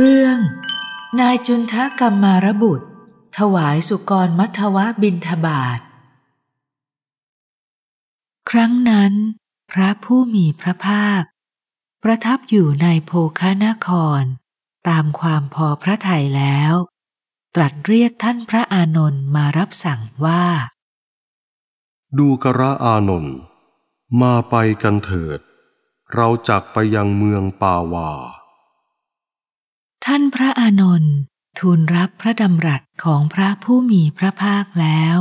เรื่องนายจุนทะกรรมารบุตร ถวายสุกรมัทวะบินทบาท ครั้งนั้น พระผู้มีพระภาค ประทับอยู่ในโภคานคร ตามความพอพระทัยแล้ว ตรัสเรียกท่านพระอานนท์มารับสั่งว่า ดูกระอานนท์มาไปกันเถิด เราจักไปยังเมืองปาวาท่านพระอานนท์ทูลรับพระดำรัสของพระผู้มีพระภาคแล้ว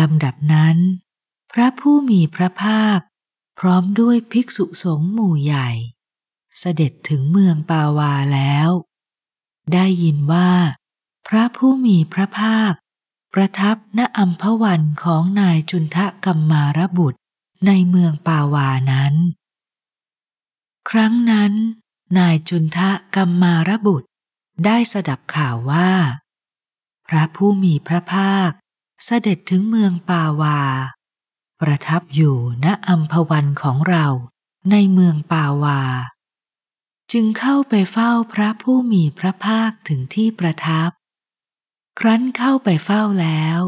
ลำดับนั้นพระผู้มีพระภาคพร้อมด้วยภิกษุสงฆ์หมู่ใหญ่ เสด็จถึงเมืองปาวาแล้ว ได้ยินว่าพระผู้มีพระภาค ประทับณอัมพวันของนายจุนทะกัมมารบุตรในเมืองปาวานั้น ครั้งนั้นนายจุนทะกัมมารบุตร ได้สดับข่าวว่า พระผู้มีพระภาค เสด็จถึงเมืองปาวา ประทับอยู่ณอัมพวันของเราในเมืองปาวา จึงเข้าไปเฝ้าพระผู้มีพระภาคถึงที่ประทับ ครั้นเข้าไปเฝ้าแล้ว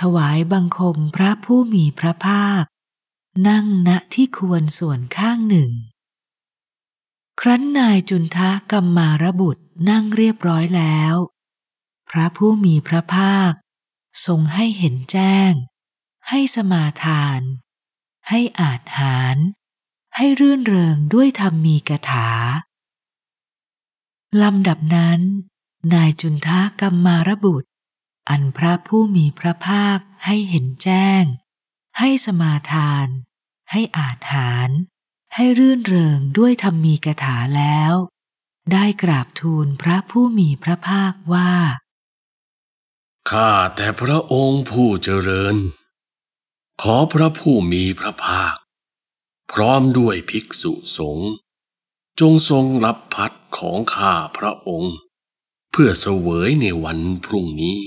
ถวายบังคมพระผู้มีพระภาค นั่งณที่ควรส่วนข้างหนึ่งครั้นนายจุนทะกัมมารบุตรนั่งเรียบร้อยแล้ว พระผู้มีพระภาค ทรงให้เห็นแจ้งให้สมาทาน ให้อาจหาร ให้รื่นเริงด้วยธรรมมีกถาลำดับนั้น นายจุนทะกัมมารบุตร อันพระผู้มีพระภาคให้เห็นแจ้งให้สมาทานให้อาจหารให้รื่นเริงด้วยธรรมมีกถาแล้ว ได้กราบทูลพระผู้มีพระภาคว่า ข้าแต่พระองค์ผู้เจริญ ขอพระผู้มีพระภาค พร้อมด้วยภิกษุสงฆ์จงทรงรับพัดของข้าพระองค์ เพื่อเสวยในวันพรุ่งนี้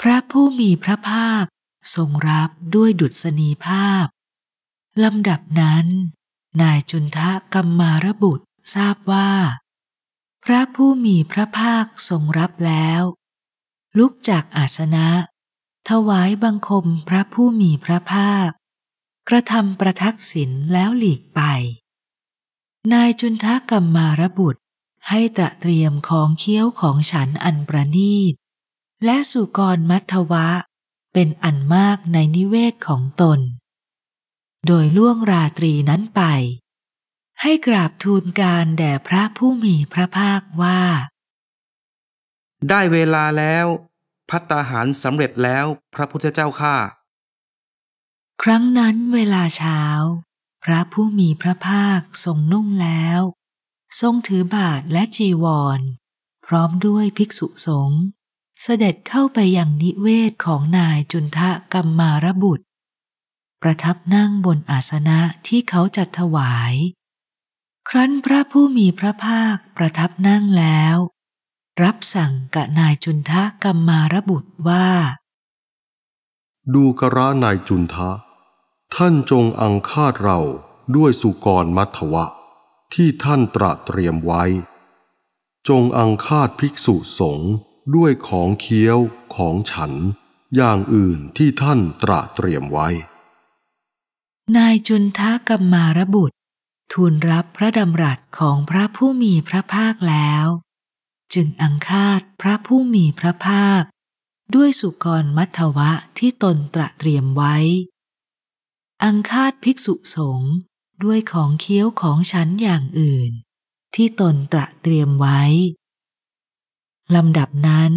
พระผู้มีพระภาคทรงรับด้วยดุษณีภาพลำดับนั้น นายจุนทะกัมมารบุตรทราบว่าพระผู้มีพระภาคทรงรับแล้ว ลุกจากอาสนะถวายบังคมพระผู้มีพระภาค กระทำประทักษิณแล้วหลีกไป นายจุนทะกัมมารบุตรให้ตระเตรียมของเคี้ยวของฉันอันประนีต และสุกรมัทวะ เป็นอันมากในนิเวศของตนโดยล่วงราตรีนั้นไป ให้กราบทูลการแด่พระผู้มีพระภาคว่า ได้เวลาแล้ว พัตตาหารสำเร็จแล้ว พระพุทธเจ้าข้าครั้งนั้นเวลาเช้า พระผู้มีพระภาคทรงนุ่งแล้ว ทรงถือบาทและจีวร พร้อมด้วยภิกษุสงฆ์ เสด็จเข้าไปยังนิเวศของนายจุนทะกัมมารบุตรประทับนั่งบนอาสนะที่เขาจัดถวาย ครั้นพระผู้มีพระภาคประทับนั่งแล้ว รับสั่งกับนายจุนทะกัมมารบุตรว่า ดูกระนายจุนทะ ท่านจงอังคาดเราด้วยสุกรมัทวะ ที่ท่านตระเตรียมไว้ จงอังคาดภิกษุสงฆ์ด้วยของเคี้ยวของฉัน อย่างอื่นที่ท่านตระเตรียมไว้นายจุนทะกัมมารบุตร ทูลรับพระดำรัสของพระผู้มีพระภาคแล้ว จึงอังคาดพระผู้มีพระภาค ด้วยสุกรมัทวะที่ตนตระเตรียมไว้ อังคาดภิกษุสงฆ์ด้วยของเคี้ยวของฉันอย่างอื่น ที่ตนตระเตรียมไว้ลำดับนั้น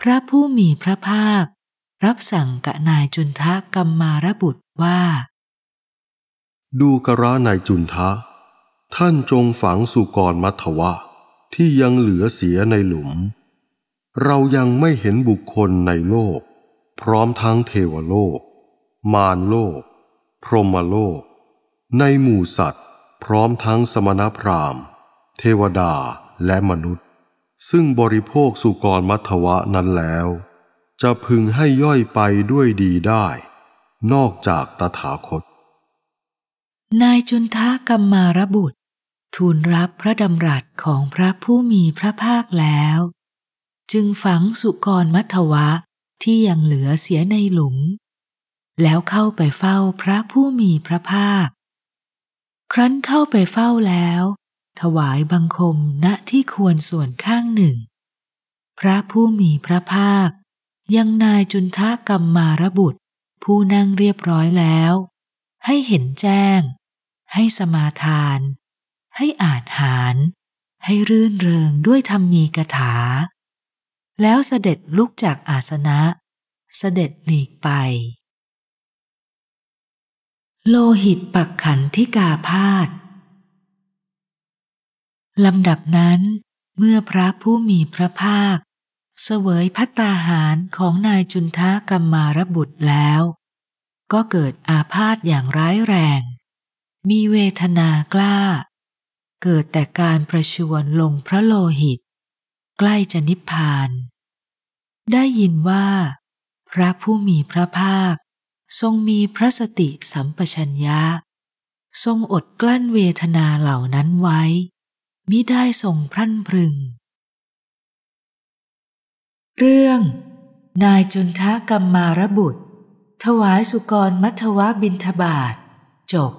พระผู้มีพระภาค รับสั่งกะนายจุนทะกัมมารบุตรว่าดูกระนายจุนทะ ท่านจงฝังสุกรมัทวะ ที่ยังเหลือเสียในหลุม เรายังไม่เห็นบุคคลในโลก พร้อมทั้งเทวโลก มารโลก พรหมโลก ในหมู่สัตว์พร้อมทั้งสมณพราหมณ์เทวดาและมนุษย์ ซึ่งบริโภคสุกรมัทวะนั้นแล้ว จะพึงให้ย่อยไปด้วยดีได้ นอกจากตถาคตนายจุนทะกัมมารบุตรทูลรับพระดำรัสของพระผู้มีพระภาคแล้ว จึงฝังสุกรมัทวะที่ยังเหลือเสียในหลุมแล้วเข้าไปเฝ้าพระผู้มีพระภาค ครั้นเข้าไปเฝ้าแล้ว ถวายบังคมณที่ควรส่วนข้างหนึ่ง พระผู้มีพระภาค ยังนายจุนทะกัมมารบุตรผู้นั่งเรียบร้อยแล้ว ให้เห็นแจ้งให้สมาทาน ให้อานหาร ให้รื่นเริงด้วยธรรมีกถา แล้วเสด็จลุกจากอาสนะ เสด็จหลีกไป โลหิตปักขันธิกาพาดลำดับนั้นเมื่อพระผู้มีพระภาค เสวยพัตตาหารของนายจุนทะกัมมารบุตรแล้วก็เกิดอาพาธอย่างร้ายแรงมีเวทนากล้า เกิดแต่การประชวนลงพระโลหิต ใกล้จะนิพพาน ได้ยินว่า พระผู้มีพระภาค ทรงมีพระสติสัมปชัญญะทรงอดกลั้นเวทนาเหล่านั้นไว้มิได้ทรงพรั่นพรึง เรื่องนายจุนทะกรรมมารบุตร ถวายสุกรมัทวะบินทบาทจบ